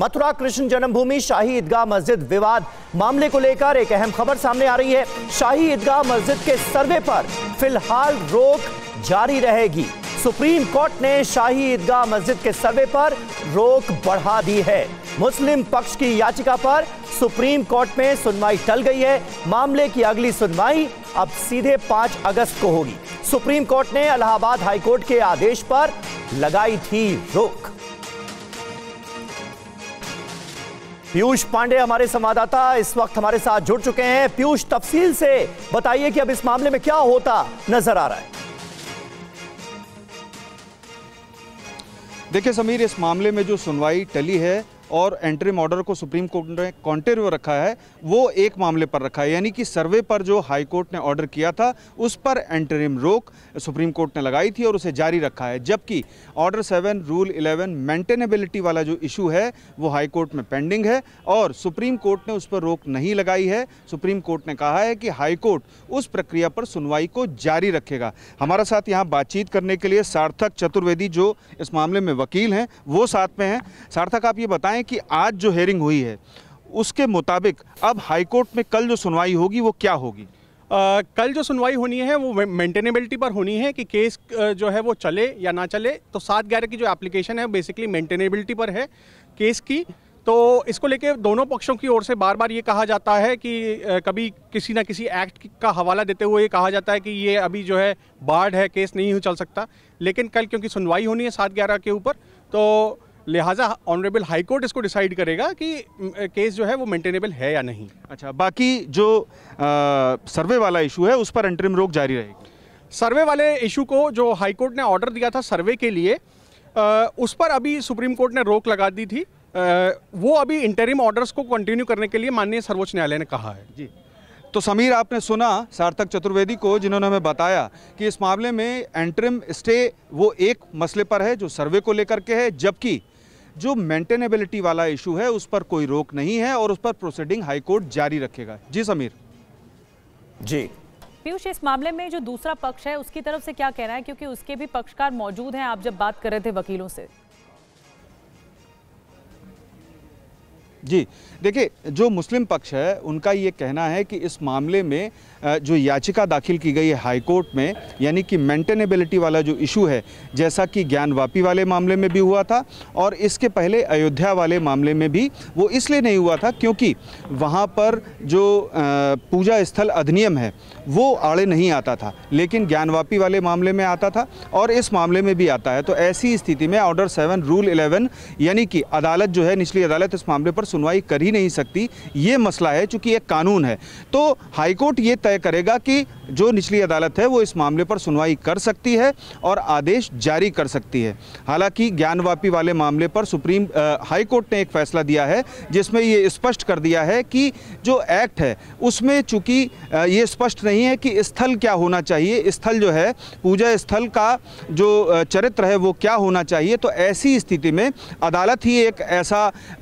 मथुरा कृष्ण जन्मभूमि शाही ईदगाह मस्जिद विवाद मामले को लेकर एक अहम खबर सामने आ रही है शाही ईदगाह मस्जिद के सर्वे पर फिलहाल रोक जारी रहेगी सुप्रीम कोर्ट ने शाही ईदगाह मस्जिद के सर्वे पर रोक बढ़ा दी है मुस्लिम पक्ष की याचिका पर सुप्रीम कोर्ट में सुनवाई टल गई है मामले की अगली सुनवाई अब सीधे 5 अगस्त को होगी सुप्रीम कोर्ट ने इलाहाबाद हाईकोर्ट के आदेश पर लगाई थी रोक पीयूष पांडे हमारे संवाददाता इस वक्त हमारे साथ जुड़ चुके हैं पीयूष तफसील से बताइए कि अब इस मामले में क्या होता नजर आ रहा है देखिए समीर इस मामले में जो सुनवाई टली है और एंट्री मॉडर को सुप्रीम कोर्ट ने कॉन्टे रखा है वो एक मामले पर रखा है यानी कि सर्वे पर जो हाई कोर्ट ने ऑर्डर किया था उस पर एंट्रीम रोक सुप्रीम कोर्ट ने लगाई थी और उसे जारी रखा है जबकि order seven rule eleven maintainability वाला जो इशू है वो हाई कोर्ट में पेंडिंग है और सुप्रीम कोर्ट ने उस पर रोक नहीं लगाई है सुप्रीम कोर्ट ने कहा है कि हाई कोर्ट उस प्रक्रिया पर सुनवाई को जारी रखेगा हमारे साथ यहाँ बातचीत करने के लिए सार्थक चतुर्वेदी जो इस मामले में वकील हैं वो साथ में हैं सार्थक आप ये बताएं हैं कि आज जो हेयरिंग हुई है उसके मुताबिक अब हाईकोर्ट में कल जो सुनवाई होगी वो क्या होगी आ, कल जो सुनवाई होनी है वो मेंटेनेबिलिटी पर होनी है कि केस जो है वो चले या ना चले तो सात ग्यारह की जो एप्लीकेशन है बेसिकली मेंटेनेबिलिटी पर है केस की तो इसको लेके दोनों पक्षों की ओर से बार बार ये कहा जाता है कि कभी किसी ना किसी एक्ट का हवाला देते हुए ये कहा जाता है कि ये अभी जो है बाढ़ है केस नहीं चल सकता लेकिन कल क्योंकि सुनवाई होनी है सात ग्यारह के ऊपर तो लिहाजा ऑनरेबल हाईकोर्ट इसको डिसाइड करेगा कि केस जो है वो मेंटेनेबल है या नहीं अच्छा बाकी जो सर्वे वाला इशू है उस पर अंतरिम रोक जारी रहेगी सर्वे वाले इशू को जो हाईकोर्ट ने ऑर्डर दिया था सर्वे के लिए आ, उस पर अभी सुप्रीम कोर्ट ने रोक लगा दी थी आ, वो अभी इंटरिम ऑर्डर्स को कंटिन्यू करने के लिए माननीय सर्वोच्च न्यायालय ने कहा है जी तो समीर आपने सुना सार्थक चतुर्वेदी को जिन्होंने हमें बताया कि इस मामले में एंट्रिम स्टे वो एक मसले पर है जो सर्वे को लेकर के है जबकि जो मेंटेनेबिलिटी वाला इशू है उस पर कोई रोक नहीं है और उस पर प्रोसीडिंग हाईकोर्ट जारी रखेगा जी समीर जी पीयूष इस मामले में जो दूसरा पक्ष है उसकी तरफ से क्या कह रहा है क्योंकि उसके भी पक्षकार मौजूद हैं आप जब बात कर रहे थे वकीलों से जी देखिए जो मुस्लिम पक्ष है उनका ये कहना है कि इस मामले में जो याचिका दाखिल की गई है हाईकोर्ट में यानी कि मेंटेनेबिलिटी वाला जो इशू है जैसा कि ज्ञानवापी वाले मामले में भी हुआ था और इसके पहले अयोध्या वाले मामले में भी वो इसलिए नहीं हुआ था क्योंकि वहाँ पर जो पूजा स्थल अधिनियम है वो आड़े नहीं आता था लेकिन ज्ञानवापी वाले मामले में आता था और इस मामले में भी आता है तो ऐसी स्थिति में ऑर्डर सेवन रूल इलेवन यानी कि अदालत जो है निचली अदालत इस मामले पर सुनवाई कर ही नहीं सकती ये मसला है चूंकि एक कानून है तो हाईकोर्ट ये तय करेगा कि जो निचली अदालत है वो इस मामले पर सुनवाई कर सकती है और आदेश जारी कर सकती है हालांकि ज्ञानवापी वाले मामले पर सुप्रीम हाईकोर्ट ने एक फैसला दिया है जिसमें ये स्पष्ट कर दिया है कि जो एक्ट है उसमें चूंकि ये स्पष्ट नहीं है कि स्थल क्या होना चाहिए स्थल जो है पूजा स्थल का जो चरित्र है वो क्या होना चाहिए तो ऐसी स्थिति में अदालत ही एक ऐसा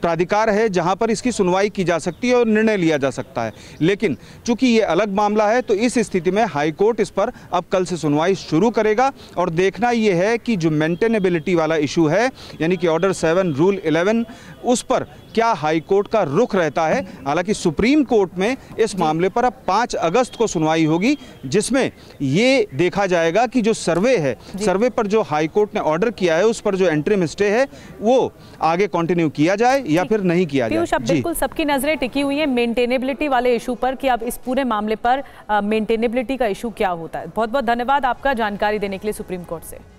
प्राधिकार है जहां पर इसकी सुनवाई की जा सकती है और निर्णय लिया जा सकता है लेकिन चूंकि ये अलग मामला है तो इस स्थिति में हाईकोर्ट इस पर अब कल से सुनवाई शुरू करेगा और देखना ये है कि जो मेंटेनेबिलिटी वाला इशू है यानी कि ऑर्डर सेवन रूल इलेवन उस पर क्या हाई कोर्ट का रुख रहता है हालांकि सुप्रीम कोर्ट में इस मामले पर अब पाँच अगस्त को सुनवाई होगी जिसमें ये देखा जाएगा कि जो सर्वे है सर्वे पर जो हाई कोर्ट ने ऑर्डर किया है उस पर जो एंट्री स्टे है वो आगे कंटिन्यू किया जाए या फिर नहीं किया जाए अब बिल्कुल सबकी नज़रें टिकी हुई है मेंटेनेबिलिटी वाले इशू पर कि अब इस पूरे मामले पर मेंटेनेबिलिटी का इशू क्या होता है बहुत बहुत धन्यवाद आपका जानकारी देने के लिए सुप्रीम कोर्ट से